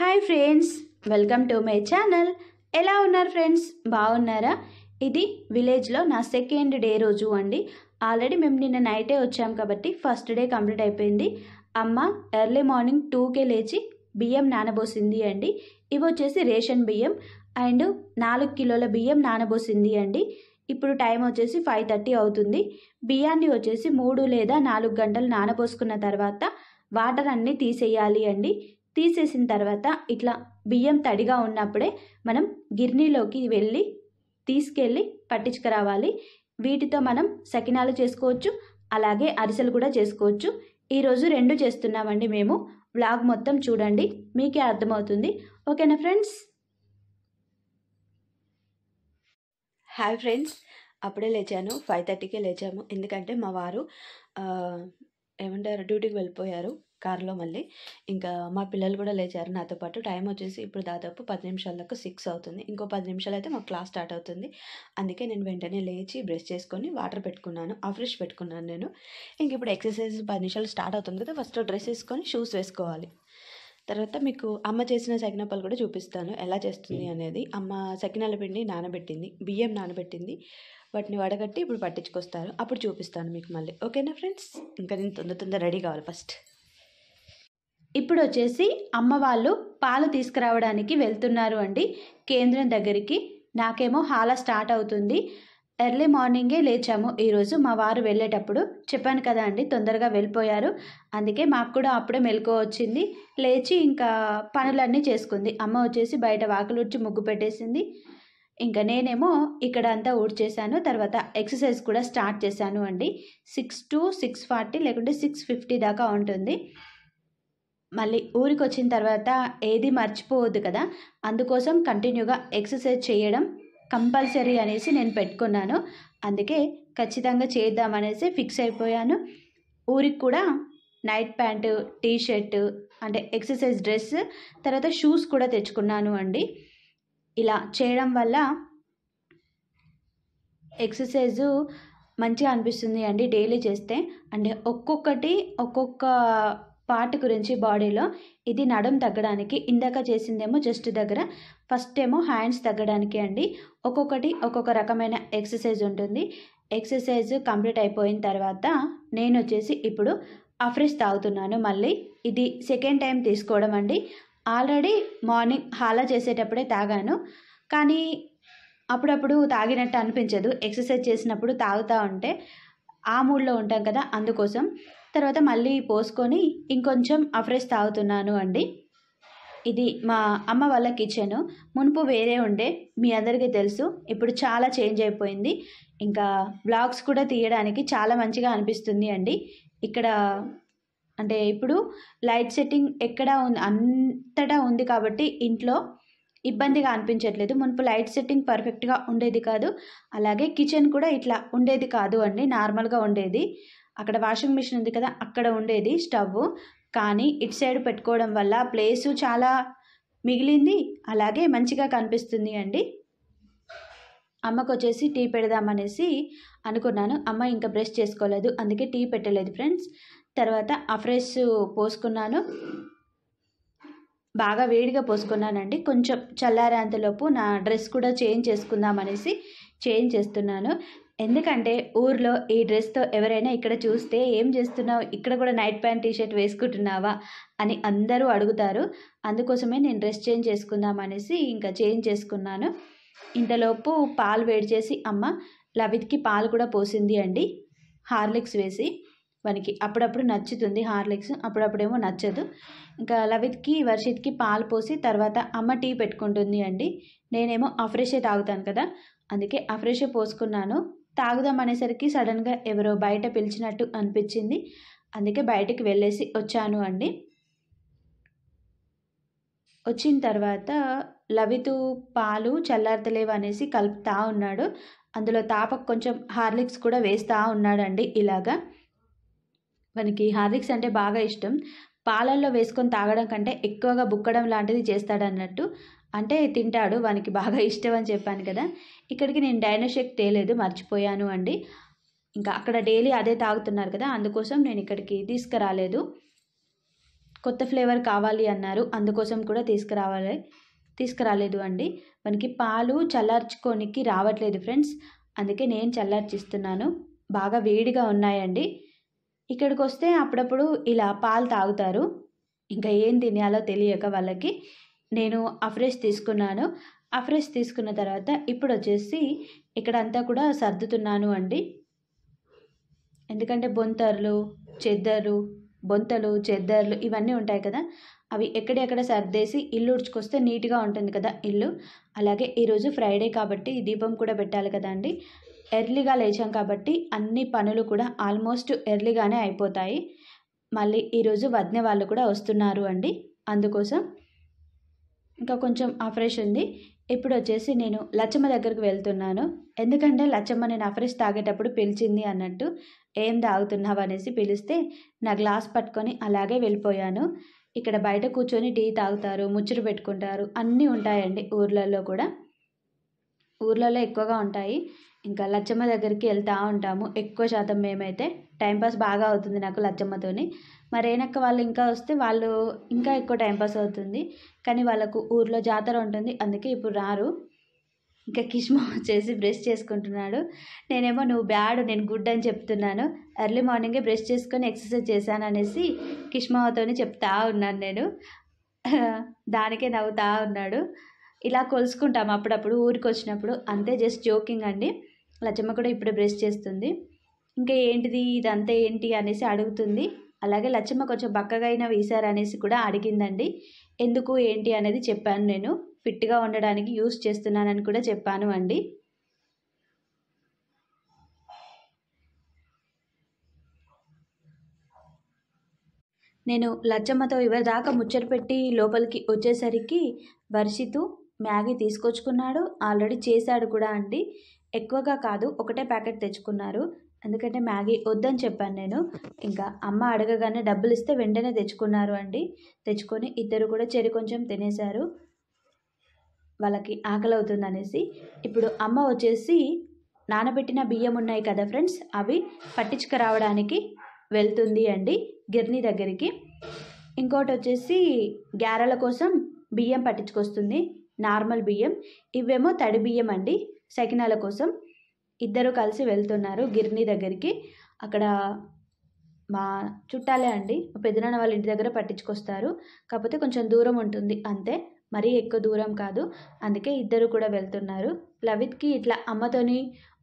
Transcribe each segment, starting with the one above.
hi friends welcome to my channel ఎలా ఉన్నారు friends బాగున్నారా ఇది విలేజ్లో నా సెకండ్ డే రోజు అండి ఆల్రెడీ మేము నిన్న నైటే వచ్చాం కాబట్టి ఫస్ట్ డే కంప్లీట్ అయిపోయింది అమ్మ ఎర్లీ మార్నింగ్ టూకే లేచి బియ్యం నానబోసింది అండి ఇవి వచ్చేసి రేషన్ బియ్యం అండ్ నాలుగు కిలోల బియ్యం నానబోసింది అండి ఇప్పుడు టైం వచ్చేసి ఫైవ్ థర్టీ అవుతుంది బియ్యాన్ని వచ్చేసి మూడు లేదా నాలుగు గంటలు నానబోసుకున్న తర్వాత వాటర్ అన్నీ తీసేయాలి అండి తీసేసిన తర్వాత ఇట్లా బియ్యం తడిగా ఉన్నప్పుడే మనం గిర్నీలోకి వెళ్ళి తీసుకెళ్ళి పట్టించుకురావాలి వీటితో మనం సకినాలు చేసుకోవచ్చు అలాగే అరిసెలు కూడా చేసుకోవచ్చు ఈరోజు రెండు చేస్తున్నామండి మేము వ్లాగ్ మొత్తం చూడండి మీకే అర్థమవుతుంది ఓకేనా ఫ్రెండ్స్ హాయ్ ఫ్రెండ్స్ అప్పుడే లేచాను ఫైవ్ థర్టీకే లేచాము ఎందుకంటే మా వారు ఏమంటారు డ్యూటీకి వెళ్ళిపోయారు కారులో మళ్ళీ ఇంకా మా పిల్లలు కూడా లేచారు నాతో పాటు టైం వచ్చేసి ఇప్పుడు దాదాపు పది నిమిషాలకు సిక్స్ అవుతుంది ఇంకో పది నిమిషాలు అయితే మాకు క్లాస్ స్టార్ట్ అవుతుంది అందుకే నేను వెంటనే లేచి బ్రష్ చేసుకొని వాటర్ పెట్టుకున్నాను ఆ ఫ్రెష్ పెట్టుకున్నాను నేను ఇంక ఇప్పుడు ఎక్సర్సైజ్ పది నిమిషాలు స్టార్ట్ అవుతుంది కదా ఫస్ట్ డ్రెస్ వేసుకొని షూస్ వేసుకోవాలి తర్వాత మీకు అమ్మ చేసిన సకినాపాలు కూడా చూపిస్తాను ఎలా చేస్తుంది అనేది అమ్మ సకినాల పిండి నానబెట్టింది బియ్యం నానబెట్టింది వాటిని వడగట్టి ఇప్పుడు పట్టించుకొస్తారు అప్పుడు చూపిస్తాను మీకు మళ్ళీ ఓకేనా ఫ్రెండ్స్ ఇంకా నేను తొందర తొందర రెడీ కావాలి ఫస్ట్ ఇప్పుడు వచ్చేసి అమ్మ వాళ్ళు పాలు తీసుకురావడానికి వెళ్తున్నారు అండి కేంద్రం దగ్గరికి నాకేమో హాల స్టార్ట్ అవుతుంది ఎర్లీ మార్నింగే లేచాము ఈరోజు మా వారు వెళ్ళేటప్పుడు చెప్పాను కదా అండి తొందరగా వెళ్ళిపోయారు అందుకే మాకు కూడా అప్పుడే మెలకు వచ్చింది లేచి ఇంకా పనులన్నీ చేసుకుంది అమ్మ వచ్చేసి బయట వాకిలు ఉడిచి ముగ్గు పెట్టేసింది ఇంకా నేనేమో ఇక్కడ అంతా ఊడ్చేశాను తర్వాత ఎక్సర్సైజ్ కూడా స్టార్ట్ చేశాను అండి సిక్స్ టు సిక్స్ ఫార్టీ లేకుంటే సిక్స్ ఫిఫ్టీ దాకా ఉంటుంది మళ్ళీ ఊరికి వచ్చిన తర్వాత ఏది మర్చిపోవద్దు కదా అందుకోసం కంటిన్యూగా ఎక్సర్సైజ్ చేయడం కంపల్సరీ అనేసి నేను పెట్టుకున్నాను అందుకే ఖచ్చితంగా చేద్దాం అనేసి ఫిక్స్ అయిపోయాను ఊరికి కూడా నైట్ ప్యాంటు టీ అంటే ఎక్సర్సైజ్ డ్రెస్ తర్వాత షూస్ కూడా తెచ్చుకున్నాను అండి ఇలా చేయడం వల్ల ఎక్సర్సైజు మంచిగా అనిపిస్తుంది అండి డైలీ చేస్తే అంటే ఒక్కొక్కటి ఒక్కొక్క పార్ట్ గురించి బాడీలో ఇది నడం తగ్గడానికి ఇందాక చేసిందేమో జస్ట్ దగ్గర ఫస్ట్ ఏమో హ్యాండ్స్ తగ్గడానికి అండి ఒక్కొక్కటి ఒక్కొక్క రకమైన ఎక్సర్సైజ్ ఉంటుంది ఎక్సర్సైజ్ కంప్లీట్ అయిపోయిన తర్వాత నేను వచ్చేసి ఇప్పుడు అఫ్రెష్ తాగుతున్నాను మళ్ళీ ఇది సెకండ్ టైం తీసుకోవడం అండి ఆల్రెడీ మార్నింగ్ హాలా చేసేటప్పుడే తాగాను కానీ అప్పుడప్పుడు తాగినట్టు అనిపించదు ఎక్సర్సైజ్ చేసినప్పుడు తాగుతూ ఉంటే ఆ మూడ్లో ఉంటాం కదా అందుకోసం తర్వాత మళ్ళీ పోసుకొని ఇంకొంచెం అఫ్రెష్ తాగుతున్నాను అండి ఇది మా అమ్మ వాళ్ళ కిచెన్ మునుపు వేరే ఉండే మీ అందరికీ తెలుసు ఇప్పుడు చాలా చేంజ్ అయిపోయింది ఇంకా బ్లాగ్స్ కూడా తీయడానికి చాలా మంచిగా అనిపిస్తుంది అండి ఇక్కడ అంటే ఇప్పుడు లైట్ సెట్టింగ్ ఎక్కడ ఉంది అంతటా ఉంది కాబట్టి ఇంట్లో ఇబ్బందిగా అనిపించట్లేదు మునుపు లైట్ సెట్టింగ్ పర్ఫెక్ట్గా ఉండేది కాదు అలాగే కిచెన్ కూడా ఇట్లా ఉండేది కాదు అండి నార్మల్గా ఉండేది అక్కడ వాషింగ్ మిషన్ ఉంది కదా అక్కడ ఉండేది స్టవ్ కానీ ఇటు సైడ్ పెట్టుకోవడం వల్ల ప్లేసు చాలా మిగిలింది అలాగే మంచిగా కనిపిస్తుంది అండి అమ్మకు వచ్చేసి టీ పెడదామనేసి అనుకున్నాను అమ్మ ఇంకా బ్రష్ చేసుకోలేదు అందుకే టీ పెట్టలేదు ఫ్రెండ్స్ తర్వాత ఆ ఫ్రెష్ పోసుకున్నాను బాగా వేడిగా పోసుకున్నానండి కొంచెం చల్లారేంతలోపు నా డ్రెస్ కూడా చేంజ్ చేసుకుందాం అనేసి చేంజ్ చేస్తున్నాను ఎందుకంటే ఊర్లో ఈ డ్రెస్తో ఎవరైనా ఇక్కడ చూస్తే ఏం చేస్తున్నావు ఇక్కడ కూడా నైట్ ప్యాంట్ టీషర్ట్ వేసుకుంటున్నావా అని అందరూ అడుగుతారు అందుకోసమే నేను డ్రెస్ చేంజ్ చేసుకుందాం అనేసి ఇంకా చేంజ్ చేసుకున్నాను ఇంతలోపు పాలు వేడి చేసి అమ్మ లవిత్కి పాలు కూడా పోసింది అండి హార్లిక్స్ వేసి వానికి అప్పుడప్పుడు నచ్చుతుంది హార్లిక్స్ అప్పుడప్పుడేమో నచ్చదు ఇంకా లవిత్కి వర్షిత్కి పాలు పోసి తర్వాత అమ్మ టీ పెట్టుకుంటుంది అండి నేనేమో అఫ్రెషే తాగుతాను కదా అందుకే అఫ్రెషే పోసుకున్నాను తాగుదాం అనేసరికి సడన్గా ఎవరో బయట పిలిచినట్టు అనిపించింది అందుకే బయటికి వెళ్ళేసి వచ్చాను అండి వచ్చిన తర్వాత లవితు పాలు చల్లార్తలేవు అనేసి కలుపుతా ఉన్నాడు అందులో తాపకు కొంచెం హార్లిక్స్ కూడా వేస్తూ ఉన్నాడండి ఇలాగా మనకి హార్లిక్స్ అంటే బాగా ఇష్టం పాలల్లో వేసుకొని తాగడం కంటే ఎక్కువగా బుక్కడం లాంటిది చేస్తాడన్నట్టు అంటే తింటాడు వానికి బాగా ఇష్టం అని చెప్పాను కదా ఇక్కడికి నేను డైనోషేక్ తేలేదు మర్చిపోయాను అండి ఇంకా అక్కడ డైలీ అదే తాగుతున్నారు కదా అందుకోసం నేను ఇక్కడికి తీసుకురాలేదు కొత్త ఫ్లేవర్ కావాలి అన్నారు అందుకోసం కూడా తీసుకురావాలి తీసుకురాలేదు అండి మనకి పాలు చల్లార్చుకోనికి రావట్లేదు ఫ్రెండ్స్ అందుకే నేను చల్లార్చిస్తున్నాను బాగా వేడిగా ఉన్నాయండి ఇక్కడికి వస్తే అప్పుడప్పుడు ఇలా పాలు తాగుతారు ఇంకా ఏం తినేయాలో తెలియక వాళ్ళకి నేను అఫ్రెష్ తీసుకున్నాను అఫ్రెష్ తీసుకున్న తర్వాత ఇప్పుడు వచ్చేసి ఇక్కడ అంతా కూడా సర్దుతున్నాను అండి ఎందుకంటే బొంతర్లు చెద్దర్లు బొంతలు చెద్దర్లు ఇవన్నీ ఉంటాయి కదా అవి ఎక్కడెక్కడ సర్దేసి ఇల్లు ఉడ్చుకొస్తే నీట్గా ఉంటుంది కదా ఇల్లు అలాగే ఈరోజు ఫ్రైడే కాబట్టి దీపం కూడా పెట్టాలి కదా అండి ఎర్లీగా లేచాం కాబట్టి అన్ని పనులు కూడా ఆల్మోస్ట్ ఎర్లీగానే అయిపోతాయి మళ్ళీ ఈరోజు వదిన వాళ్ళు కూడా వస్తున్నారు అండి అందుకోసం ఇంకా కొంచెం ఆ ఫ్రెష్ ఉంది ఇప్పుడు వచ్చేసి నేను లచ్చమ్మ దగ్గరకు వెళ్తున్నాను ఎందుకంటే లచ్చమ్మ నేను ఆ ఫ్రెష్ తాగేటప్పుడు పిలిచింది అన్నట్టు ఏం తాగుతున్నావు అనేసి పిలిస్తే నా గ్లాస్ పట్టుకొని అలాగే వెళ్ళిపోయాను ఇక్కడ బయట కూర్చొని టీ తాగుతారు ముచ్చురు పెట్టుకుంటారు అన్నీ ఉంటాయండి ఊర్లలో కూడా ఊర్లలో ఎక్కువగా ఉంటాయి ఇంకా లచ్చమ్మ దగ్గరికి వెళ్తూ ఉంటాము ఎక్కువ శాతం మేమైతే టైంపాస్ బాగా అవుతుంది నాకు లచ్చమ్మతోని మా వాళ్ళు ఇంకా వస్తే వాళ్ళు ఇంకా ఎక్కువ టైంపాస్ అవుతుంది కానీ వాళ్ళకు ఊర్లో జాతర ఉంటుంది అందుకే ఇప్పుడు రారు ఇంకా కిష్మా వచ్చేసి బ్రష్ చేసుకుంటున్నాడు నేనేమో నువ్వు బ్యాడ్ నేను గుడ్ అని చెప్తున్నాను ఎర్లీ మార్నింగే బ్రష్ చేసుకొని ఎక్సర్సైజ్ చేశాను అనేసి కిష్మాతోనే చెప్తా ఉన్నాను నేను దానికే నవ్వుతా ఉన్నాడు ఇలా కొలుసుకుంటాం అప్పుడప్పుడు ఊరికి వచ్చినప్పుడు అంతే జస్ట్ జోకింగ్ అండి లచ్చమ్మ కూడా ఇప్పుడే బ్రష్ చేస్తుంది ఇంకా ఏంటిది ఇదంతా ఏంటి అనేసి అడుగుతుంది అలాగే లచ్చమ్మ కొంచెం బక్కగైన వీసారు అనేసి కూడా అడిగిందండి ఎందుకు ఏంటి అనేది చెప్పాను నేను ఫిట్గా ఉండడానికి యూస్ చేస్తున్నానని కూడా చెప్పాను అండి నేను లచ్చమ్మతో దాకా ముచ్చట పెట్టి లోపలికి వచ్చేసరికి వర్షితు మ్యాగీ తీసుకొచ్చుకున్నాడు ఆల్రెడీ చేశాడు కూడా అండి ఎక్కువగా కాదు ఒకటే ప్యాకెట్ తెచ్చుకున్నారు ఎందుకంటే మ్యాగీ వద్దని చెప్పాను నేను ఇంకా అమ్మ అడగగానే డబ్బులు ఇస్తే వెంటనే తెచ్చుకున్నారు అండి తెచ్చుకొని ఇద్దరు కూడా చెరి కొంచెం తినేశారు వాళ్ళకి ఆకలి అవుతుంది అనేసి ఇప్పుడు అమ్మ వచ్చేసి నానబెట్టిన బియ్యం ఉన్నాయి కదా ఫ్రెండ్స్ అవి పట్టించుకురావడానికి వెళ్తుంది అండి గిర్నీ దగ్గరికి ఇంకోటి వచ్చేసి గ్యారెల కోసం బియ్యం పట్టించుకొస్తుంది నార్మల్ బియ్యం ఇవేమో తడి బియ్యం అండి సకినాల కోసం ఇద్దరు కలిసి వెళ్తున్నారు గిర్ని దగ్గరికి అక్కడ మా చుట్టాలే అండి పెద్దనాన్న పెదనాన్న వాళ్ళ ఇంటి దగ్గర పట్టించుకొస్తారు కాకపోతే కొంచెం దూరం ఉంటుంది అంతే మరీ ఎక్కువ దూరం కాదు అందుకే ఇద్దరు కూడా వెళ్తున్నారు లవిత్కి ఇట్లా అమ్మతోని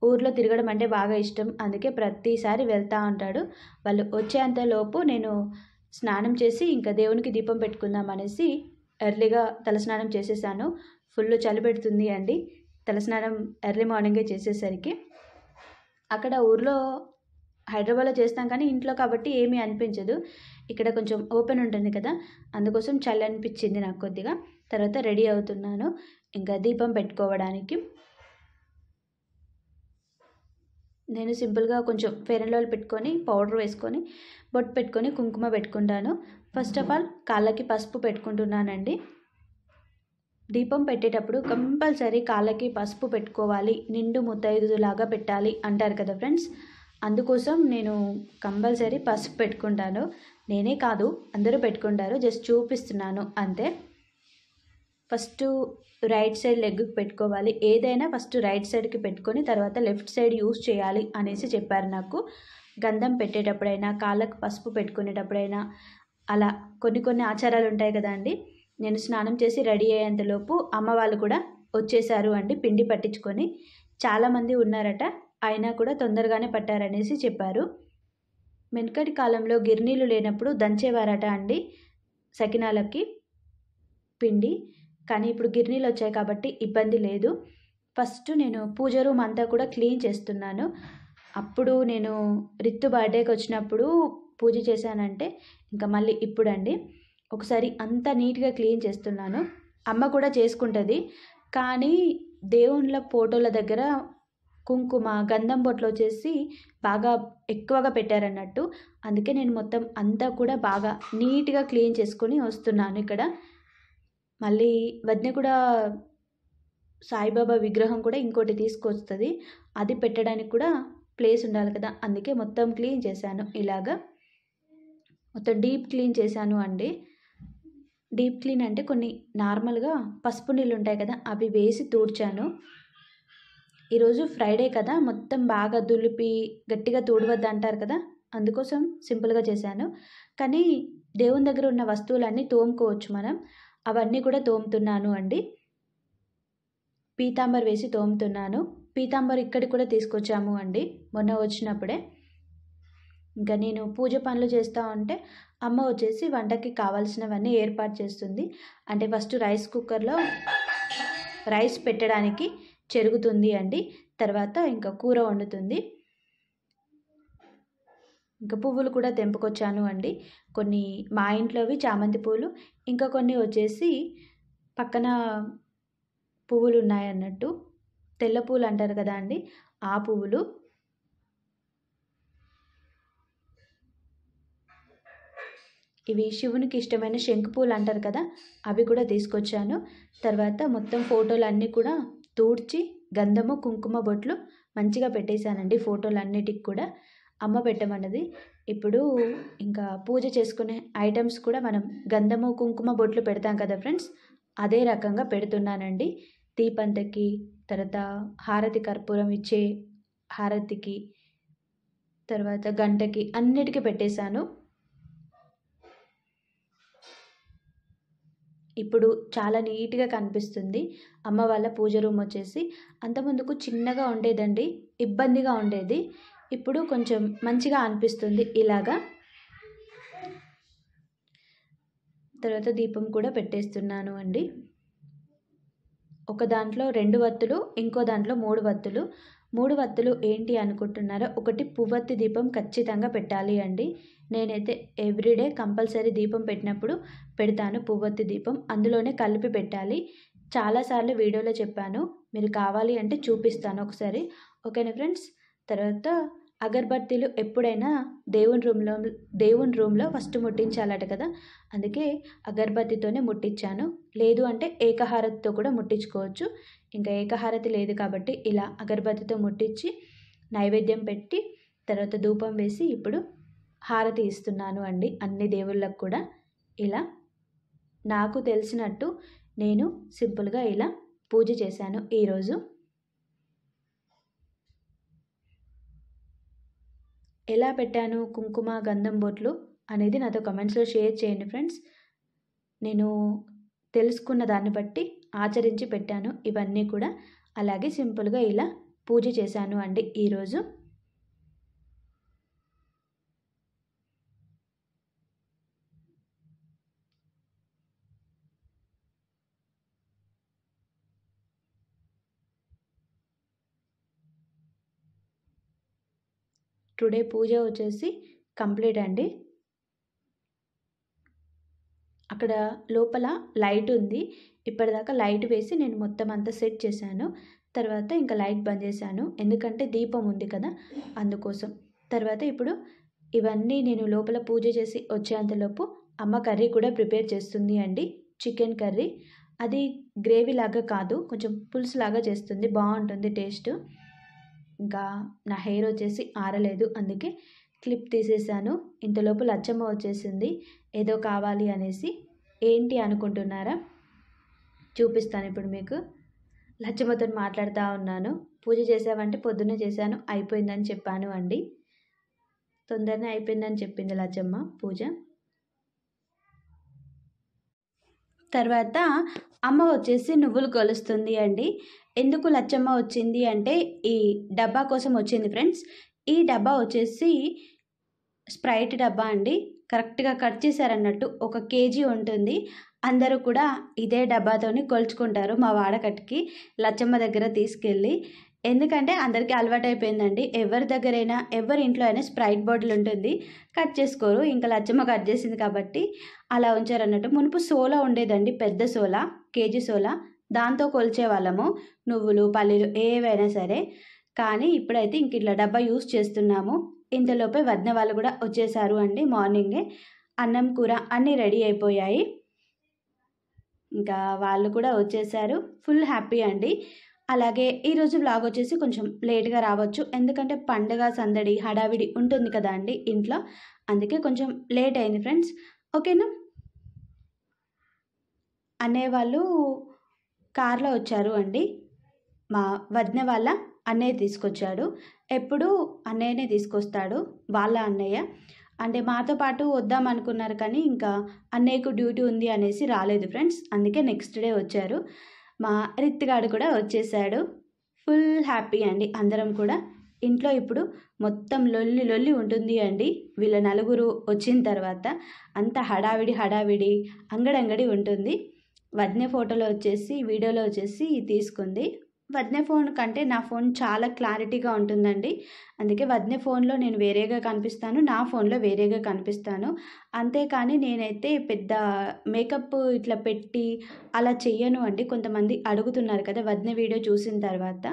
ఊర్లో తిరగడం అంటే బాగా ఇష్టం అందుకే ప్రతిసారి వెళ్తూ ఉంటాడు వాళ్ళు వచ్చేంతలోపు నేను స్నానం చేసి ఇంకా దేవునికి దీపం పెట్టుకుందాం అనేసి ఎర్లీగా తలస్నానం చేసేసాను ఫుల్ చలి పెడుతుంది అండి తలస్నానం ఎర్లీ మార్నింగే చేసేసరికి అక్కడ ఊర్లో హైదరాబాద్లో చేస్తాం కానీ ఇంట్లో కాబట్టి ఏమీ అనిపించదు ఇక్కడ కొంచెం ఓపెన్ ఉంటుంది కదా అందుకోసం చల్ల అనిపించింది నాకు కొద్దిగా తర్వాత రెడీ అవుతున్నాను ఇంకా దీపం పెట్టుకోవడానికి నేను సింపుల్గా కొంచెం ఫెరన్ లోల్ పెట్టుకొని పౌడర్ వేసుకొని బొట్టు పెట్టుకొని కుంకుమ పెట్టుకుంటాను ఫస్ట్ ఆఫ్ ఆల్ కాళ్ళకి పసుపు పెట్టుకుంటున్నానండి దీపం పెట్టేటప్పుడు కంపల్సరీ కాళ్ళకి పసుపు పెట్టుకోవాలి నిండు ముత్తైదులాగా పెట్టాలి అంటారు కదా ఫ్రెండ్స్ అందుకోసం నేను కంపల్సరీ పసుపు పెట్టుకుంటాను నేనే కాదు అందరూ పెట్టుకుంటారు జస్ట్ చూపిస్తున్నాను అంతే ఫస్ట్ రైట్ సైడ్ లెగ్కి పెట్టుకోవాలి ఏదైనా ఫస్ట్ రైట్ సైడ్కి పెట్టుకొని తర్వాత లెఫ్ట్ సైడ్ యూస్ చేయాలి అనేసి చెప్పారు నాకు గంధం పెట్టేటప్పుడైనా కాళ్ళకు పసుపు పెట్టుకునేటప్పుడైనా అలా కొన్ని కొన్ని ఆచారాలు ఉంటాయి కదా అండి నేను స్నానం చేసి రెడీ అయ్యేంతలోపు అమ్మ వాళ్ళు కూడా వచ్చేసారు అండి పిండి పట్టించుకొని చాలామంది ఉన్నారట అయినా కూడా తొందరగానే పట్టారనేసి చెప్పారు వెనకటి కాలంలో గిర్నీలు లేనప్పుడు దంచేవారట అండి సకినాలకి పిండి కానీ ఇప్పుడు గిర్నీలు వచ్చాయి కాబట్టి ఇబ్బంది లేదు ఫస్ట్ నేను పూజ రూమ్ అంతా కూడా క్లీన్ చేస్తున్నాను అప్పుడు నేను రిత్తు బర్త్డేకి వచ్చినప్పుడు పూజ చేశానంటే ఇంకా మళ్ళీ ఇప్పుడండి ఒకసారి అంత నీట్గా క్లీన్ చేస్తున్నాను అమ్మ కూడా చేసుకుంటుంది కానీ దేవుళ్ళ ఫోటోల దగ్గర కుంకుమ గంధం బొట్లు వచ్చేసి బాగా ఎక్కువగా పెట్టారన్నట్టు అందుకే నేను మొత్తం అంతా కూడా బాగా నీట్గా క్లీన్ చేసుకొని వస్తున్నాను ఇక్కడ మళ్ళీ వదిన కూడా సాయిబాబా విగ్రహం కూడా ఇంకోటి తీసుకొస్తుంది అది పెట్టడానికి కూడా ప్లేస్ ఉండాలి కదా అందుకే మొత్తం క్లీన్ చేశాను ఇలాగా మొత్తం డీప్ క్లీన్ చేశాను అండి డీప్ క్లీన్ అంటే కొన్ని నార్మల్గా పసుపు నీళ్ళు ఉంటాయి కదా అవి వేసి తూడ్చాను ఈరోజు ఫ్రైడే కదా మొత్తం బాగా దులిపి గట్టిగా తూడవద్దు అంటారు కదా అందుకోసం సింపుల్గా చేశాను కానీ దేవుని దగ్గర ఉన్న వస్తువులన్నీ తోముకోవచ్చు మనం అవన్నీ కూడా తోముతున్నాను అండి పీతాంబర్ వేసి తోముతున్నాను పీతాంబర్ ఇక్కడికి కూడా తీసుకొచ్చాము అండి మొన్న వచ్చినప్పుడే ఇంకా నేను పూజ పనులు చేస్తూ ఉంటే అమ్మ వచ్చేసి వంటకి కావాల్సినవన్నీ ఏర్పాటు చేస్తుంది అంటే ఫస్ట్ రైస్ కుక్కర్లో రైస్ పెట్టడానికి చెరుగుతుంది అండి తర్వాత ఇంకా కూర వండుతుంది ఇంకా పువ్వులు కూడా తెంపుకొచ్చాను అండి కొన్ని మా ఇంట్లోవి చామంతి పువ్వులు ఇంకా కొన్ని వచ్చేసి పక్కన పువ్వులు ఉన్నాయన్నట్టు తెల్ల పూలు అంటారు కదా అండి ఆ పువ్వులు ఇవి శివునికి ఇష్టమైన శంకుపూలు అంటారు కదా అవి కూడా తీసుకొచ్చాను తర్వాత మొత్తం ఫోటోలు అన్నీ కూడా తూడ్చి గంధము కుంకుమ బొట్లు మంచిగా పెట్టేశానండి ఫోటోలు అన్నిటికి కూడా అమ్మ పెట్టమన్నది ఇప్పుడు ఇంకా పూజ చేసుకునే ఐటమ్స్ కూడా మనం గంధము కుంకుమ బొట్లు పెడతాం కదా ఫ్రెండ్స్ అదే రకంగా పెడుతున్నానండి దీపంతకి తర్వాత హారతి కర్పూరం ఇచ్చే హారతికి తర్వాత గంటకి అన్నిటికీ పెట్టేశాను ఇప్పుడు చాలా నీట్గా కనిపిస్తుంది అమ్మ వాళ్ళ పూజ రూమ్ వచ్చేసి అంతకుముందుకు చిన్నగా ఉండేదండి ఇబ్బందిగా ఉండేది ఇప్పుడు కొంచెం మంచిగా అనిపిస్తుంది ఇలాగా తర్వాత దీపం కూడా పెట్టేస్తున్నాను అండి ఒక దాంట్లో రెండు వత్తులు ఇంకో దాంట్లో మూడు వత్తులు మూడు వత్తులు ఏంటి అనుకుంటున్నారో ఒకటి పువ్వత్తి దీపం ఖచ్చితంగా పెట్టాలి అండి నేనైతే ఎవ్రీడే కంపల్సరీ దీపం పెట్టినప్పుడు పెడతాను పువ్వొత్తి దీపం అందులోనే కలిపి పెట్టాలి చాలాసార్లు వీడియోలో చెప్పాను మీరు కావాలి అంటే చూపిస్తాను ఒకసారి ఓకేనా ఫ్రెండ్స్ తర్వాత అగర్బత్తీలు ఎప్పుడైనా దేవుని రూమ్లో దేవుని రూమ్లో ఫస్ట్ ముట్టించాలట కదా అందుకే అగర్బత్తితోనే ముట్టించాను లేదు అంటే ఏకహారతితో కూడా ముట్టించుకోవచ్చు ఇంకా ఏకహారతి లేదు కాబట్టి ఇలా అగర్బత్తితో ముట్టించి నైవేద్యం పెట్టి తర్వాత ధూపం వేసి ఇప్పుడు హారతి ఇస్తున్నాను అండి అన్ని దేవుళ్ళకు కూడా ఇలా నాకు తెలిసినట్టు నేను సింపుల్గా ఇలా పూజ చేశాను ఈరోజు ఎలా పెట్టాను కుంకుమ గంధం బొట్లు అనేది నాతో కమెంట్స్లో షేర్ చేయండి ఫ్రెండ్స్ నేను తెలుసుకున్న దాన్ని బట్టి ఆచరించి పెట్టాను ఇవన్నీ కూడా అలాగే సింపుల్గా ఇలా పూజ చేశాను అండి ఈరోజు టుడే పూజ వచ్చేసి కంప్లీట్ అండి అక్కడ లోపల లైట్ ఉంది ఇప్పటిదాకా లైట్ వేసి నేను మొత్తం అంతా సెట్ చేశాను తర్వాత ఇంకా లైట్ బంద్ చేశాను ఎందుకంటే దీపం ఉంది కదా అందుకోసం తర్వాత ఇప్పుడు ఇవన్నీ నేను లోపల పూజ చేసి వచ్చేంతలోపు అమ్మ కర్రీ కూడా ప్రిపేర్ చేస్తుంది అండి చికెన్ కర్రీ అది గ్రేవీ లాగా కాదు కొంచెం పులుసు లాగా చేస్తుంది బాగుంటుంది టేస్ట్ ఇంకా నా హెయిర్ వచ్చేసి ఆరలేదు అందుకే క్లిప్ తీసేసాను ఇంతలోపు లచ్చమ్మ వచ్చేసింది ఏదో కావాలి అనేసి ఏంటి అనుకుంటున్నారా చూపిస్తాను ఇప్పుడు మీకు లచ్చమ్మతో మాట్లాడుతూ ఉన్నాను పూజ చేసావంటే పొద్దున్న చేశాను అయిపోయిందని చెప్పాను అండి తొందరనే అయిపోయిందని చెప్పింది లచ్చమ్మ పూజ తర్వాత అమ్మ వచ్చేసి నువ్వులు కొలుస్తుంది అండి ఎందుకు లచ్చమ్మ వచ్చింది అంటే ఈ డబ్బా కోసం వచ్చింది ఫ్రెండ్స్ ఈ డబ్బా వచ్చేసి స్ప్రైట్ డబ్బా అండి కరెక్ట్గా కట్ చేశారన్నట్టు ఒక కేజీ ఉంటుంది అందరూ కూడా ఇదే డబ్బాతోని కొలుచుకుంటారు మా వాడకట్టుకి లచ్చమ్మ దగ్గర తీసుకెళ్ళి ఎందుకంటే అందరికీ అలవాటు అయిపోయిందండి ఎవరి దగ్గరైనా ఎవరి ఇంట్లో అయినా స్ప్రైట్ బాటిల్ ఉంటుంది కట్ చేసుకోరు ఇంకా లచ్చమ్మ కట్ చేసింది కాబట్టి అలా ఉంచారన్నట్టు మునుపు సోలా ఉండేదండి పెద్ద సోలా కేజీ సోలా దాంతో వాళ్ళము నువ్వులు పల్లీలు ఏవైనా సరే కానీ ఇప్పుడైతే ఇంక ఇట్లా డబ్బా యూస్ చేస్తున్నాము ఇంతలోపే వదిన వాళ్ళు కూడా వచ్చేసారు అండి మార్నింగే అన్నం కూర అన్నీ రెడీ అయిపోయాయి ఇంకా వాళ్ళు కూడా వచ్చేసారు ఫుల్ హ్యాపీ అండి అలాగే ఈరోజు బ్లాగ్ వచ్చేసి కొంచెం లేట్గా రావచ్చు ఎందుకంటే పండగ సందడి హడావిడి ఉంటుంది కదా అండి ఇంట్లో అందుకే కొంచెం లేట్ అయింది ఫ్రెండ్స్ ఓకేనా అనేవాళ్ళు కార్లో వచ్చారు అండి మా వదిన వాళ్ళ అన్నయ్య తీసుకొచ్చాడు ఎప్పుడు అన్నయ్యనే తీసుకొస్తాడు వాళ్ళ అన్నయ్య అంటే మాతో పాటు వద్దాం అనుకున్నారు కానీ ఇంకా అన్నయ్యకు డ్యూటీ ఉంది అనేసి రాలేదు ఫ్రెండ్స్ అందుకే నెక్స్ట్ డే వచ్చారు మా రిత్తిగాడు కూడా వచ్చేసాడు ఫుల్ హ్యాపీ అండి అందరం కూడా ఇంట్లో ఇప్పుడు మొత్తం లొల్లి లొల్లి ఉంటుంది అండి వీళ్ళ నలుగురు వచ్చిన తర్వాత అంత హడావిడి హడావిడి అంగడంగడి ఉంటుంది వదిన ఫోటోలో వచ్చేసి వీడియోలో వచ్చేసి తీసుకుంది వదిన ఫోన్ కంటే నా ఫోన్ చాలా క్లారిటీగా ఉంటుందండి అందుకే వదిన ఫోన్లో నేను వేరేగా కనిపిస్తాను నా ఫోన్లో వేరేగా కనిపిస్తాను అంతేకాని నేనైతే పెద్ద మేకప్ ఇట్లా పెట్టి అలా చెయ్యను అండి కొంతమంది అడుగుతున్నారు కదా వదిన వీడియో చూసిన తర్వాత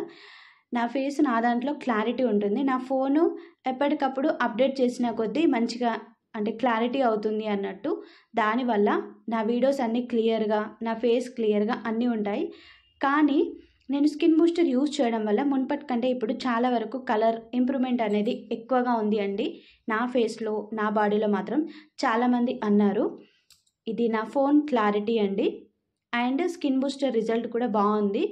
నా ఫేస్ నా దాంట్లో క్లారిటీ ఉంటుంది నా ఫోను ఎప్పటికప్పుడు అప్డేట్ చేసిన కొద్దీ మంచిగా అంటే క్లారిటీ అవుతుంది అన్నట్టు దానివల్ల నా వీడియోస్ అన్నీ క్లియర్గా నా ఫేస్ క్లియర్గా అన్నీ ఉంటాయి కానీ నేను స్కిన్ బూస్టర్ యూజ్ చేయడం వల్ల మున్పటి కంటే ఇప్పుడు చాలా వరకు కలర్ ఇంప్రూవ్మెంట్ అనేది ఎక్కువగా ఉంది అండి నా ఫేస్లో నా బాడీలో మాత్రం చాలామంది అన్నారు ఇది నా ఫోన్ క్లారిటీ అండి అండ్ స్కిన్ బూస్టర్ రిజల్ట్ కూడా బాగుంది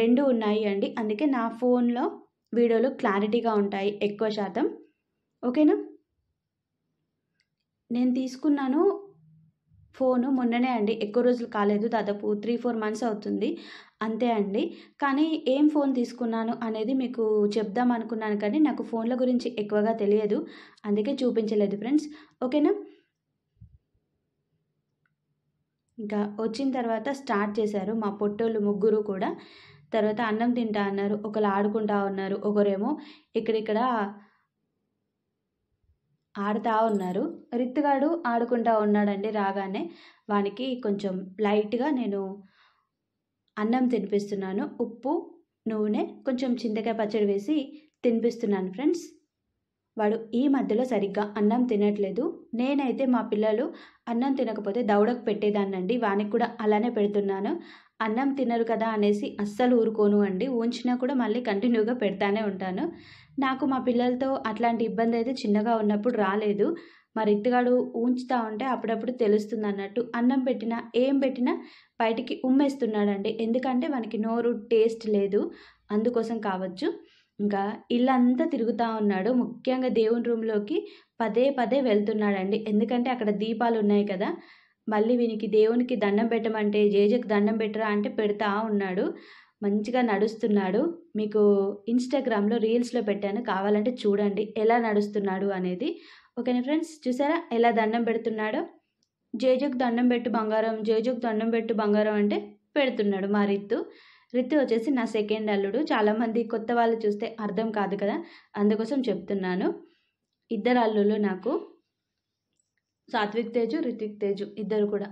రెండు ఉన్నాయి అండి అందుకే నా ఫోన్లో వీడియోలు క్లారిటీగా ఉంటాయి ఎక్కువ శాతం ఓకేనా నేను తీసుకున్నాను ఫోను మొన్ననే అండి ఎక్కువ రోజులు కాలేదు దాదాపు త్రీ ఫోర్ మంత్స్ అవుతుంది అంతే అండి కానీ ఏం ఫోన్ తీసుకున్నాను అనేది మీకు చెప్దాం అనుకున్నాను కానీ నాకు ఫోన్ల గురించి ఎక్కువగా తెలియదు అందుకే చూపించలేదు ఫ్రెండ్స్ ఓకేనా ఇంకా వచ్చిన తర్వాత స్టార్ట్ చేశారు మా పొట్టోళ్ళు ముగ్గురు కూడా తర్వాత అన్నం తింటా అన్నారు ఒకరు ఆడుకుంటా ఉన్నారు ఒకరేమో ఇక్కడిక్కడ ఆడుతూ ఉన్నారు రిత్గాడు ఆడుకుంటూ ఉన్నాడండి రాగానే వానికి కొంచెం లైట్గా నేను అన్నం తినిపిస్తున్నాను ఉప్పు నూనె కొంచెం చింతకాయ పచ్చడి వేసి తినిపిస్తున్నాను ఫ్రెండ్స్ వాడు ఈ మధ్యలో సరిగ్గా అన్నం తినట్లేదు నేనైతే మా పిల్లలు అన్నం తినకపోతే దౌడకు పెట్టేదాన్నండి వానికి కూడా అలానే పెడుతున్నాను అన్నం తినరు కదా అనేసి అస్సలు ఊరుకోను అండి ఊంచినా కూడా మళ్ళీ కంటిన్యూగా పెడతానే ఉంటాను నాకు మా పిల్లలతో అట్లాంటి ఇబ్బంది అయితే చిన్నగా ఉన్నప్పుడు రాలేదు మా రిక్తిగాడు ఊంచుతా ఉంటే అప్పుడప్పుడు తెలుస్తుంది అన్నట్టు అన్నం పెట్టినా ఏం పెట్టినా బయటికి ఉమ్మేస్తున్నాడండి ఎందుకంటే మనకి నోరు టేస్ట్ లేదు అందుకోసం కావచ్చు ఇంకా ఇల్లంతా తిరుగుతూ ఉన్నాడు ముఖ్యంగా దేవుని రూమ్లోకి పదే పదే వెళ్తున్నాడండి ఎందుకంటే అక్కడ దీపాలు ఉన్నాయి కదా మళ్ళీ వీనికి దేవునికి దండం పెట్టమంటే జేజకు దండం పెట్టరా అంటే పెడతా ఉన్నాడు మంచిగా నడుస్తున్నాడు మీకు ఇన్స్టాగ్రామ్లో రీల్స్లో పెట్టాను కావాలంటే చూడండి ఎలా నడుస్తున్నాడు అనేది ఓకేనా ఫ్రెండ్స్ చూసారా ఎలా దండం పెడుతున్నాడో జేజుకు దండం పెట్టు బంగారం జేజుకు దండం పెట్టు బంగారం అంటే పెడుతున్నాడు మా రిత్తు రిత్తు వచ్చేసి నా సెకండ్ అల్లుడు చాలామంది కొత్త వాళ్ళు చూస్తే అర్థం కాదు కదా అందుకోసం చెప్తున్నాను ఇద్దరు అల్లులు నాకు సాత్విక్ తేజు రితిక్ తేజు ఇద్దరు కూడా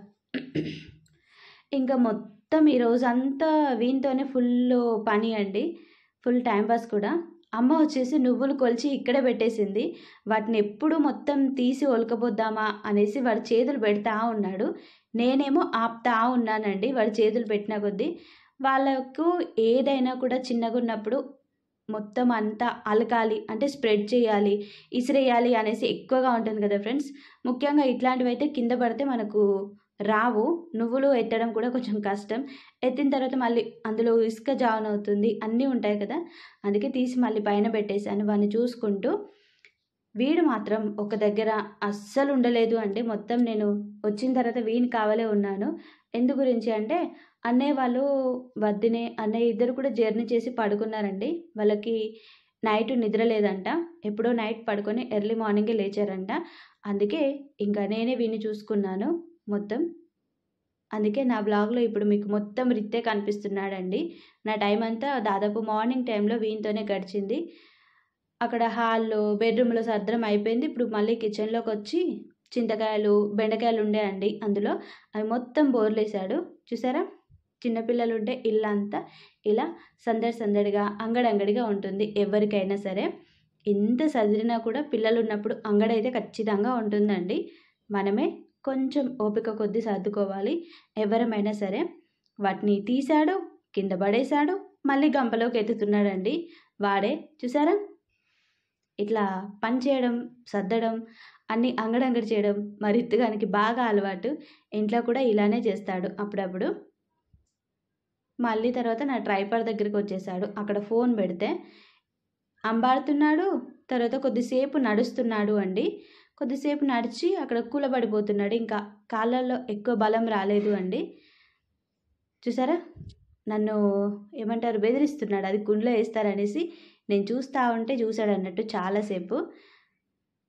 ఇంకా మొత్తం ఈరోజు అంతా వీనితోనే ఫుల్ పని అండి ఫుల్ టైం పాస్ కూడా అమ్మ వచ్చేసి నువ్వులు కొలిచి ఇక్కడే పెట్టేసింది వాటిని ఎప్పుడు మొత్తం తీసి ఒలకపోద్దామా అనేసి వాడి చేతులు పెడతా ఉన్నాడు నేనేమో ఆపుతా ఉన్నానండి వాడి చేతులు పెట్టిన కొద్దీ వాళ్ళకు ఏదైనా కూడా చిన్నగా ఉన్నప్పుడు మొత్తం అంతా అలకాలి అంటే స్ప్రెడ్ చేయాలి ఇసిరేయాలి అనేసి ఎక్కువగా ఉంటుంది కదా ఫ్రెండ్స్ ముఖ్యంగా ఇట్లాంటివి అయితే కింద పడితే మనకు రావు నువ్వులు ఎత్తడం కూడా కొంచెం కష్టం ఎత్తిన తర్వాత మళ్ళీ అందులో ఇసుక జాన్ అవుతుంది అన్నీ ఉంటాయి కదా అందుకే తీసి మళ్ళీ పైన పెట్టేశాను వాడిని చూసుకుంటూ వీడు మాత్రం ఒక దగ్గర అస్సలు ఉండలేదు అంటే మొత్తం నేను వచ్చిన తర్వాత వీని కావాలే ఉన్నాను ఎందు గురించి అంటే అన్నయ్య వాళ్ళు వద్దినే అన్నయ్య ఇద్దరు కూడా జర్నీ చేసి పడుకున్నారండి వాళ్ళకి నైట్ నిద్ర లేదంట ఎప్పుడో నైట్ పడుకొని ఎర్లీ మార్నింగే లేచారంట అందుకే ఇంకా నేనే విని చూసుకున్నాను మొత్తం అందుకే నా బ్లాగ్లో ఇప్పుడు మీకు మొత్తం రిత్తే కనిపిస్తున్నాడండి నా టైం అంతా దాదాపు మార్నింగ్ టైంలో వీనితోనే గడిచింది అక్కడ హాల్లో బెడ్రూమ్లో సర్ద్రం అయిపోయింది ఇప్పుడు మళ్ళీ కిచెన్లోకి వచ్చి చింతకాయలు బెండకాయలు ఉండేయండి అందులో అవి మొత్తం బోర్లేశాడు చూసారా చిన్నపిల్లలు ఉంటే ఇల్లంతా ఇలా సందడి సందడిగా అంగడంగడిగా ఉంటుంది ఎవరికైనా సరే ఎంత సదిరినా కూడా పిల్లలు ఉన్నప్పుడు అయితే ఖచ్చితంగా ఉంటుందండి మనమే కొంచెం ఓపిక కొద్దీ సర్దుకోవాలి ఎవరమైనా సరే వాటిని తీశాడు కింద పడేశాడు మళ్ళీ గంపలోకి ఎత్తుతున్నాడండి వాడే చూసారా ఇట్లా పని చేయడం సర్దడం అన్నీ అంగడంగడి చేయడం మరిత్తగానికి బాగా అలవాటు ఇంట్లో కూడా ఇలానే చేస్తాడు అప్పుడప్పుడు మళ్ళీ తర్వాత నా ట్రైపర్ దగ్గరికి వచ్చేసాడు అక్కడ ఫోన్ పెడితే అంబాడుతున్నాడు తర్వాత కొద్దిసేపు నడుస్తున్నాడు అండి కొద్దిసేపు నడిచి అక్కడ కూలబడిపోతున్నాడు ఇంకా కాళ్ళల్లో ఎక్కువ బలం రాలేదు అండి చూసారా నన్ను ఏమంటారు బెదిరిస్తున్నాడు అది గుండెలో వేస్తారనేసి నేను చూస్తా ఉంటే చూశాడు అన్నట్టు చాలాసేపు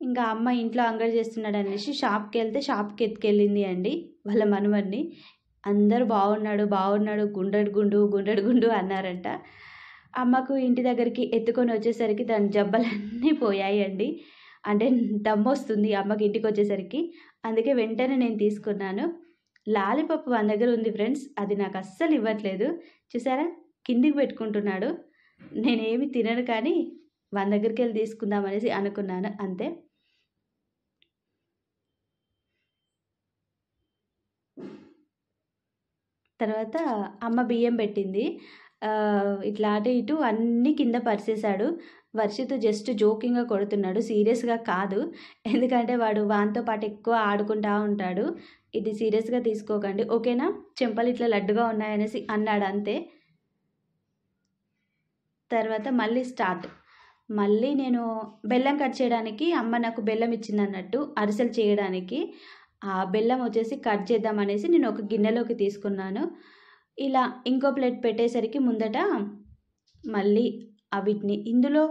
ఇంకా అమ్మ ఇంట్లో అంగడి చేస్తున్నాడు అనేసి షాప్కి వెళ్తే షాప్కి ఎత్తుకెళ్ళింది అండి వాళ్ళ మనవడిని అందరూ బాగున్నాడు బాగున్నాడు గుండెడు గుండు గుండెడు గుండు అన్నారంట అమ్మకు ఇంటి దగ్గరికి ఎత్తుకొని వచ్చేసరికి దాని జబ్బలన్నీ పోయాయి అండి అంటే దమ్మొస్తుంది అమ్మకి ఇంటికి వచ్చేసరికి అందుకే వెంటనే నేను తీసుకున్నాను లాలిపప్పు మన దగ్గర ఉంది ఫ్రెండ్స్ అది నాకు అస్సలు ఇవ్వట్లేదు చూసారా కిందికి పెట్టుకుంటున్నాడు నేనేమి తినను కానీ మన దగ్గరికి వెళ్ళి తీసుకుందాం అనేసి అనుకున్నాను అంతే తర్వాత అమ్మ బియ్యం పెట్టింది ఇట్లా అటు ఇటు అన్నీ కింద పరిచేశాడు వర్షిత్ జస్ట్ జోకింగ్గా కొడుతున్నాడు సీరియస్గా కాదు ఎందుకంటే వాడు వానితో పాటు ఎక్కువ ఆడుకుంటా ఉంటాడు ఇది సీరియస్గా తీసుకోకండి ఓకేనా చెంపలు ఇట్లా లడ్డుగా ఉన్నాయనేసి అన్నాడు అంతే తర్వాత మళ్ళీ స్టార్ట్ మళ్ళీ నేను బెల్లం కట్ చేయడానికి అమ్మ నాకు బెల్లం ఇచ్చింది అన్నట్టు అరిసెలు చేయడానికి ఆ బెల్లం వచ్చేసి కట్ చేద్దాం అనేసి నేను ఒక గిన్నెలోకి తీసుకున్నాను ఇలా ఇంకో ప్లేట్ పెట్టేసరికి ముందట మళ్ళీ అవిటిని ఇందులో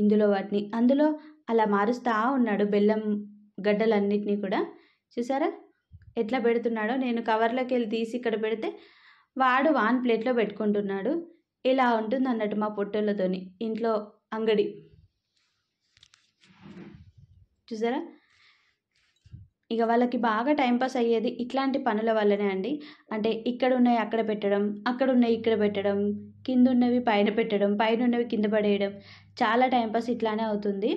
ఇందులో వాటిని అందులో అలా మారుస్తూ ఉన్నాడు బెల్లం గడ్డలన్నిటినీ కూడా చూసారా ఎట్లా పెడుతున్నాడో నేను కవర్లోకి వెళ్ళి తీసి ఇక్కడ పెడితే వాడు వాన్ ప్లేట్లో పెట్టుకుంటున్నాడు ఇలా ఉంటుంది అన్నట్టు మా పొట్టలతోని ఇంట్లో అంగడి చూసారా ఇక వాళ్ళకి బాగా టైంపాస్ అయ్యేది ఇట్లాంటి పనుల వల్లనే అండి అంటే ఇక్కడ ఉన్నాయి అక్కడ పెట్టడం అక్కడ ఉన్నాయి ఇక్కడ పెట్టడం కింద ఉన్నవి పైన పెట్టడం పైన ఉన్నవి కింద పడేయడం చాలా టైంపాస్ ఇట్లానే అవుతుంది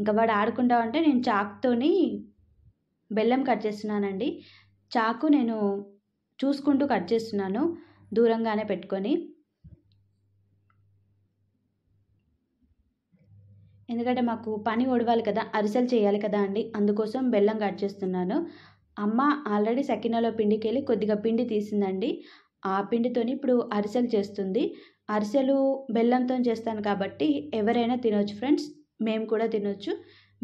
ఇంకా వాడు ఆడుకుంటా ఉంటే నేను చాక్తోని బెల్లం కట్ చేస్తున్నానండి చాకు నేను చూసుకుంటూ కట్ చేస్తున్నాను దూరంగానే పెట్టుకొని ఎందుకంటే మాకు పని ఒడవాలి కదా అరిసెలు చేయాలి కదా అండి అందుకోసం బెల్లం కట్ చేస్తున్నాను అమ్మ ఆల్రెడీ సకినాలో పిండికి వెళ్ళి కొద్దిగా పిండి తీసిందండి ఆ పిండితోని ఇప్పుడు అరిసెలు చేస్తుంది అరిసెలు బెల్లంతో చేస్తాను కాబట్టి ఎవరైనా తినొచ్చు ఫ్రెండ్స్ మేము కూడా తినొచ్చు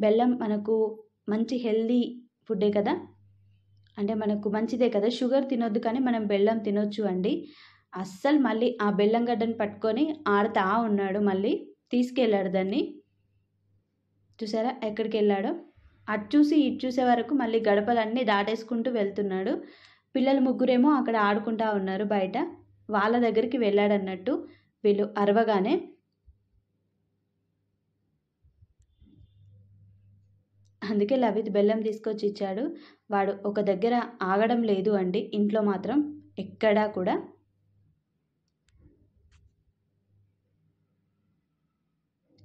బెల్లం మనకు మంచి హెల్దీ ఫుడ్డే కదా అంటే మనకు మంచిదే కదా షుగర్ తినొద్దు కానీ మనం బెల్లం తినొచ్చు అండి అస్సలు మళ్ళీ ఆ బెల్లం గడ్డను పట్టుకొని ఆడుతా ఉన్నాడు మళ్ళీ తీసుకెళ్ళాడు దాన్ని చూసారా ఎక్కడికి వెళ్ళాడో అటు చూసి ఇటు చూసే వరకు మళ్ళీ గడపలన్నీ దాటేసుకుంటూ వెళ్తున్నాడు పిల్లలు ముగ్గురేమో అక్కడ ఆడుకుంటా ఉన్నారు బయట వాళ్ళ దగ్గరికి వెళ్ళాడన్నట్టు వీళ్ళు అరవగానే అందుకే లవిత్ బెల్లం తీసుకొచ్చి ఇచ్చాడు వాడు ఒక దగ్గర ఆగడం లేదు అండి ఇంట్లో మాత్రం ఎక్కడా కూడా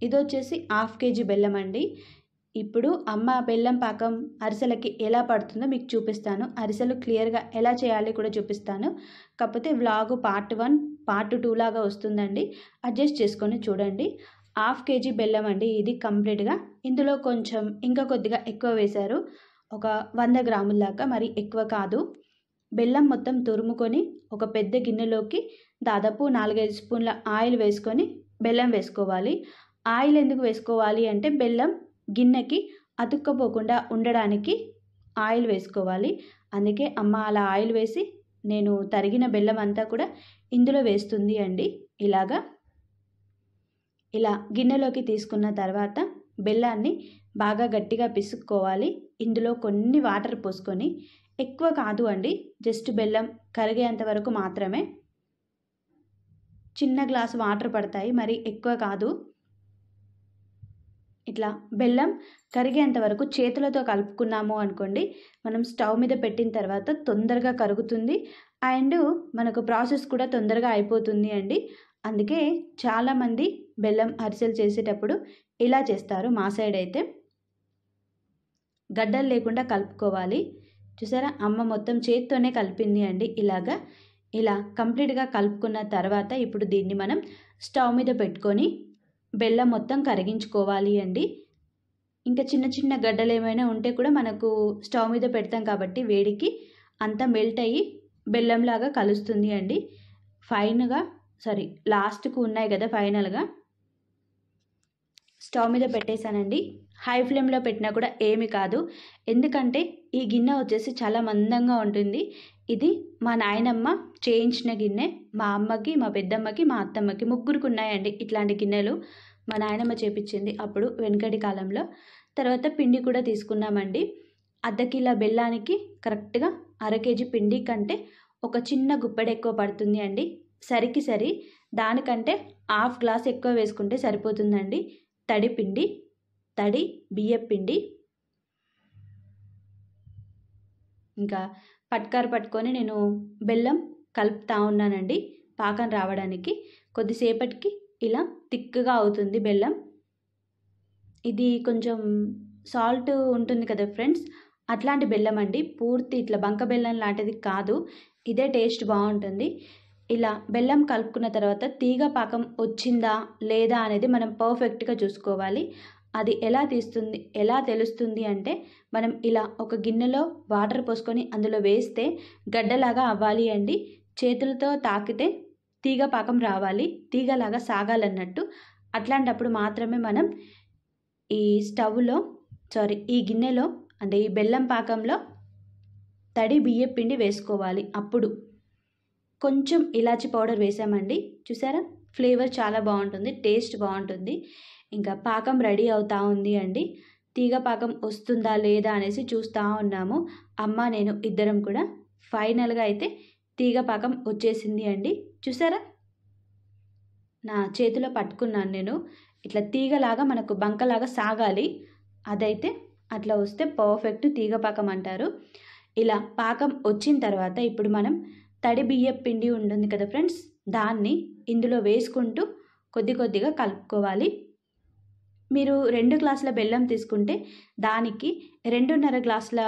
ఇది వచ్చేసి హాఫ్ కేజీ బెల్లం అండి ఇప్పుడు అమ్మ బెల్లం పాకం అరిసెలకి ఎలా పడుతుందో మీకు చూపిస్తాను అరిసెలు క్లియర్గా ఎలా చేయాలి కూడా చూపిస్తాను కాకపోతే vlog part one part two లాగా వస్తుందండి అడ్జస్ట్ చేసుకొని చూడండి హాఫ్ కేజీ బెల్లం అండి ఇది కంప్లీట్గా ఇందులో కొంచెం ఇంకా కొద్దిగా ఎక్కువ వేశారు ఒక వంద గ్రాముల దాకా మరి ఎక్కువ కాదు బెల్లం మొత్తం తురుముకొని ఒక పెద్ద గిన్నెలోకి దాదాపు నాలుగైదు స్పూన్ల ఆయిల్ వేసుకొని బెల్లం వేసుకోవాలి ఆయిల్ ఎందుకు వేసుకోవాలి అంటే బెల్లం గిన్నెకి అతుక్కపోకుండా ఉండడానికి ఆయిల్ వేసుకోవాలి అందుకే అమ్మ అలా ఆయిల్ వేసి నేను తరిగిన బెల్లం అంతా కూడా ఇందులో వేస్తుంది అండి ఇలాగా ఇలా గిన్నెలోకి తీసుకున్న తర్వాత బెల్లాన్ని బాగా గట్టిగా పిసుక్కోవాలి ఇందులో కొన్ని వాటర్ పోసుకొని ఎక్కువ కాదు అండి జస్ట్ బెల్లం కరిగేంత వరకు మాత్రమే చిన్న గ్లాసు వాటర్ పడతాయి మరి ఎక్కువ కాదు ఇట్లా బెల్లం కరిగేంత వరకు చేతులతో కలుపుకున్నాము అనుకోండి మనం స్టవ్ మీద పెట్టిన తర్వాత తొందరగా కరుగుతుంది అండ్ మనకు ప్రాసెస్ కూడా తొందరగా అయిపోతుంది అండి అందుకే చాలామంది బెల్లం అరిసెలు చేసేటప్పుడు ఇలా చేస్తారు మా సైడ్ అయితే గడ్డలు లేకుండా కలుపుకోవాలి చూసారా అమ్మ మొత్తం చేతితోనే కలిపింది అండి ఇలాగా ఇలా కంప్లీట్గా కలుపుకున్న తర్వాత ఇప్పుడు దీన్ని మనం స్టవ్ మీద పెట్టుకొని బెల్లం మొత్తం కరిగించుకోవాలి అండి ఇంకా చిన్న చిన్న గడ్డలు ఏమైనా ఉంటే కూడా మనకు స్టవ్ మీద పెడతాం కాబట్టి వేడికి అంత మెల్ట్ అయ్యి బెల్లంలాగా కలుస్తుంది అండి ఫైన్గా సారీ లాస్ట్కు ఉన్నాయి కదా ఫైనల్గా స్టవ్ మీద పెట్టేశానండి హై ఫ్లేమ్లో పెట్టినా కూడా ఏమి కాదు ఎందుకంటే ఈ గిన్నె వచ్చేసి చాలా మందంగా ఉంటుంది ఇది మా నాయనమ్మ చేయించిన గిన్నె మా అమ్మకి మా పెద్దమ్మకి మా అత్తమ్మకి ముగ్గురికి ఉన్నాయండి ఇట్లాంటి గిన్నెలు మా నాయనమ్మ చేపించింది అప్పుడు వెనుకటి కాలంలో తర్వాత పిండి కూడా తీసుకున్నామండి అర్ధ కిలో బెల్లానికి కరెక్ట్గా అర కేజీ పిండి కంటే ఒక చిన్న గుప్పెడు ఎక్కువ పడుతుంది అండి సరికి సరి దానికంటే హాఫ్ గ్లాస్ ఎక్కువ వేసుకుంటే సరిపోతుందండి తడి పిండి తడి బియ్య పిండి ఇంకా పట్కారు పట్టుకొని నేను బెల్లం కలుపుతా ఉన్నానండి పాకం రావడానికి కొద్దిసేపటికి ఇలా తిక్కుగా అవుతుంది బెల్లం ఇది కొంచెం సాల్ట్ ఉంటుంది కదా ఫ్రెండ్స్ అట్లాంటి బెల్లం అండి పూర్తి ఇట్లా బంక బెల్లం లాంటిది కాదు ఇదే టేస్ట్ బాగుంటుంది ఇలా బెల్లం కలుపుకున్న తర్వాత తీగ పాకం వచ్చిందా లేదా అనేది మనం పర్ఫెక్ట్గా చూసుకోవాలి అది ఎలా తీస్తుంది ఎలా తెలుస్తుంది అంటే మనం ఇలా ఒక గిన్నెలో వాటర్ పోసుకొని అందులో వేస్తే గడ్డలాగా అవ్వాలి అండి చేతులతో తాకితే తీగ పాకం రావాలి తీగలాగా సాగాలన్నట్టు అట్లాంటప్పుడు మాత్రమే మనం ఈ స్టవ్లో సారీ ఈ గిన్నెలో అంటే ఈ బెల్లం పాకంలో తడి బియ్య పిండి వేసుకోవాలి అప్పుడు కొంచెం ఇలాచి పౌడర్ వేసామండి చూసారా ఫ్లేవర్ చాలా బాగుంటుంది టేస్ట్ బాగుంటుంది ఇంకా పాకం రెడీ అవుతా ఉంది అండి తీగ పాకం వస్తుందా లేదా అనేసి చూస్తూ ఉన్నాము అమ్మ నేను ఇద్దరం కూడా ఫైనల్గా అయితే తీగ పాకం వచ్చేసింది అండి చూసారా నా చేతిలో పట్టుకున్నాను నేను ఇట్లా తీగలాగా మనకు బంకలాగా సాగాలి అదైతే అట్లా వస్తే పర్ఫెక్ట్ తీగ పాకం అంటారు ఇలా పాకం వచ్చిన తర్వాత ఇప్పుడు మనం తడి బియ్య పిండి ఉంటుంది కదా ఫ్రెండ్స్ దాన్ని ఇందులో వేసుకుంటూ కొద్ది కొద్దిగా కలుపుకోవాలి మీరు రెండు గ్లాసుల బెల్లం తీసుకుంటే దానికి రెండున్నర గ్లాసుల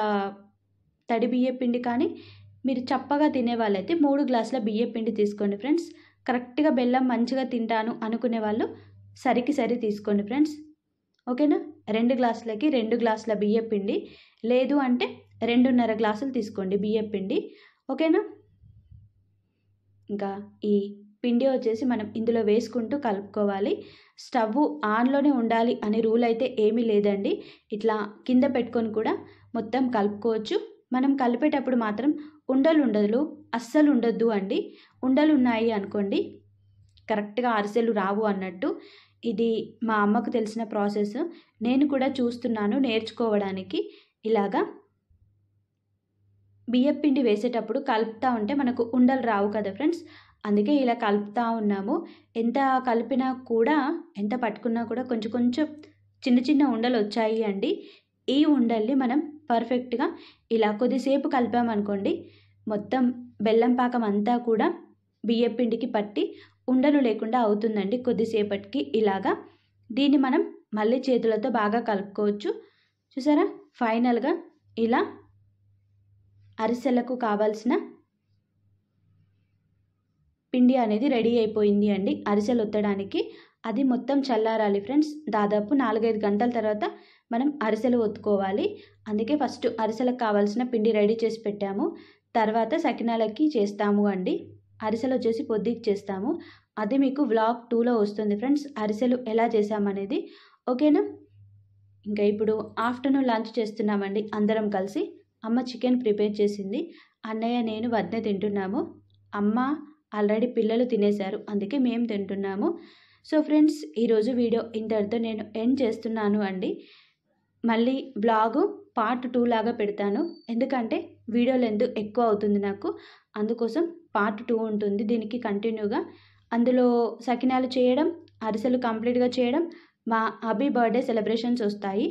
తడి బియ్య పిండి కానీ మీరు చప్పగా తినే మూడు గ్లాసుల బియ్య పిండి తీసుకోండి ఫ్రెండ్స్ కరెక్ట్గా బెల్లం మంచిగా తింటాను అనుకునే వాళ్ళు సరికి సరి తీసుకోండి ఫ్రెండ్స్ ఓకేనా రెండు గ్లాసులకి రెండు గ్లాసుల బియ్య పిండి లేదు అంటే రెండున్నర గ్లాసులు తీసుకోండి బియ్య పిండి ఓకేనా ఇంకా ఈ పిండి వచ్చేసి మనం ఇందులో వేసుకుంటూ కలుపుకోవాలి స్టవ్ ఆన్లోనే ఉండాలి అనే రూల్ అయితే ఏమీ లేదండి ఇట్లా కింద పెట్టుకొని కూడా మొత్తం కలుపుకోవచ్చు మనం కలిపేటప్పుడు మాత్రం ఉండలు ఉండదు అస్సలు ఉండొద్దు అండి ఉండలు ఉన్నాయి అనుకోండి కరెక్ట్గా అరిసెలు రావు అన్నట్టు ఇది మా అమ్మకు తెలిసిన ప్రాసెస్ నేను కూడా చూస్తున్నాను నేర్చుకోవడానికి ఇలాగా బియ్యపిండి వేసేటప్పుడు కలుపుతూ ఉంటే మనకు ఉండలు రావు కదా ఫ్రెండ్స్ అందుకే ఇలా కలుపుతూ ఉన్నాము ఎంత కలిపినా కూడా ఎంత పట్టుకున్నా కూడా కొంచెం కొంచెం చిన్న చిన్న ఉండలు వచ్చాయి అండి ఈ ఉండల్ని మనం పర్ఫెక్ట్గా ఇలా కొద్దిసేపు కలిపామనుకోండి మొత్తం బెల్లం పాకం అంతా కూడా బియ్యపిండికి పట్టి ఉండలు లేకుండా అవుతుందండి కొద్దిసేపటికి ఇలాగా దీన్ని మనం మళ్ళీ చేతులతో బాగా కలుపుకోవచ్చు చూసారా ఫైనల్గా ఇలా అరిసెలకు కావాల్సిన పిండి అనేది రెడీ అయిపోయింది అండి అరిసెలు ఒత్తడానికి అది మొత్తం చల్లారాలి ఫ్రెండ్స్ దాదాపు నాలుగైదు గంటల తర్వాత మనం అరిసెలు ఒత్తుకోవాలి అందుకే ఫస్ట్ అరిసెలకు కావాల్సిన పిండి రెడీ చేసి పెట్టాము తర్వాత సకినాలకి చేస్తాము అండి అరిసెలు వచ్చేసి పొద్దుకి చేస్తాము అది మీకు వ్లాగ్ టూలో వస్తుంది ఫ్రెండ్స్ అరిసెలు ఎలా చేసామనేది ఓకేనా ఇంకా ఇప్పుడు ఆఫ్టర్నూన్ లంచ్ చేస్తున్నామండి అందరం కలిసి అమ్మ చికెన్ ప్రిపేర్ చేసింది అన్నయ్య నేను వద్దనే తింటున్నాము అమ్మ ఆల్రెడీ పిల్లలు తినేశారు అందుకే మేము తింటున్నాము సో ఫ్రెండ్స్ ఈరోజు వీడియో ఇంతటితో నేను ఎండ్ చేస్తున్నాను అండి మళ్ళీ బ్లాగు పార్ట్ టూ లాగా పెడతాను ఎందుకంటే వీడియో లెంత్ ఎక్కువ అవుతుంది నాకు అందుకోసం పార్ట్ టూ ఉంటుంది దీనికి కంటిన్యూగా అందులో సకినాలు చేయడం అరిసెలు కంప్లీట్గా చేయడం మా అబీ బర్త్డే సెలబ్రేషన్స్ వస్తాయి